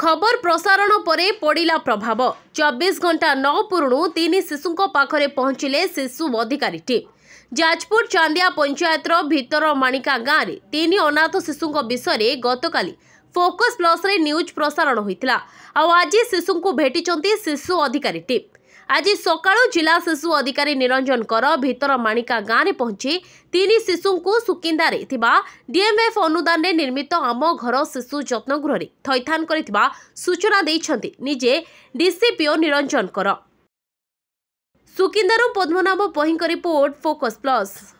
ଖବର ପ୍ରସାରଣ ପରେ ପଡ଼ିଲା ପ୍ରଭାବ ଚବିଶ ଘଣ୍ଟା ନ ପୂରୁଣୁ ତିନି ଶିଶୁଙ୍କ ପାଖରେ ପହଞ୍ଚିଲେ ଶିଶୁ ଅଧିକାରୀ ଟିମ୍ ଯାଜପୁର ଚାନ୍ଦିଆ ପଞ୍ଚାୟତର ଭିତର ମାଣିକା ଗାଁରେ ତିନି ଅନାଥ ଶିଶୁଙ୍କ ବିଷୟରେ ଗତକାଲି ଫୋକସ୍ ପ୍ଲସ୍ରେ ନ୍ୟୁଜ୍ ପ୍ରସାରଣ ହୋଇଥିଲା ଆଉ ଆଜି ଶିଶୁଙ୍କୁ ଭେଟିଛନ୍ତି ଶିଶୁ ଅଧିକାରୀ ଟିମ୍ ଆଜି ସକାଳୁ ଜିଲ୍ଲା ଶିଶୁ ଅଧିକାରୀ ନିରଞ୍ଜନ କର ଭିତର ମାଣିକା ଗାଁରେ ପହଞ୍ଚି ତିନି ଶିଶୁଙ୍କୁ ସୁକିନ୍ଦାରେ ଥିବା ଡିଏମ୍ଏଫ୍ ଅନୁଦାନରେ ନିର୍ମିତ ଆମ ଘର ଶିଶୁ ଯତ୍ନଗୃହରେ ଥଇଥାନ କରିଥିବା ସୂଚନା ଦେଇଛନ୍ତି ନିଜେ ଡିସିପିଓ ନିରଞ୍ଜନ କର ସୁକିନ୍ଦାରୁ ପଦ୍ମନାଭ ପହିଙ୍କ ରିପୋର୍ଟ ଫୋକସ୍ ପ୍ଲସ୍